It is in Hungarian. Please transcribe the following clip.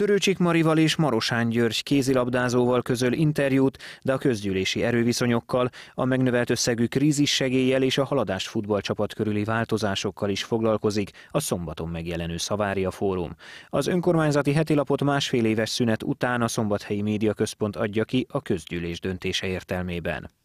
Törőcsik Marival és Marosán György kézilabdázóval közöl interjút, de a közgyűlési erőviszonyokkal, a megnövelt összegű krízis segéllyel és a haladás futballcsapat körüli változásokkal is foglalkozik a szombaton megjelenő Szavária Fórum. Az önkormányzati hetilapot másfél éves szünet után a Szombathelyi Média Központ adja ki a közgyűlés döntése értelmében.